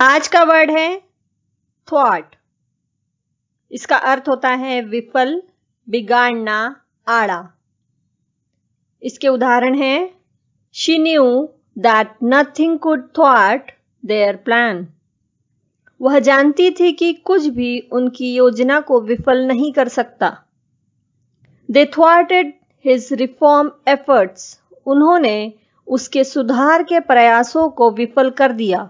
आज का वर्ड है थॉट इसका अर्थ होता है विफल बिगाड़ना आड़ा इसके उदाहरण है she knew that nothing could थॉट देयर प्लान वह जानती थी कि कुछ भी उनकी योजना को विफल नहीं कर सकता दे थॉटेड हिज रिफॉर्म एफर्ट्स उन्होंने उसके सुधार के प्रयासों को विफल कर दिया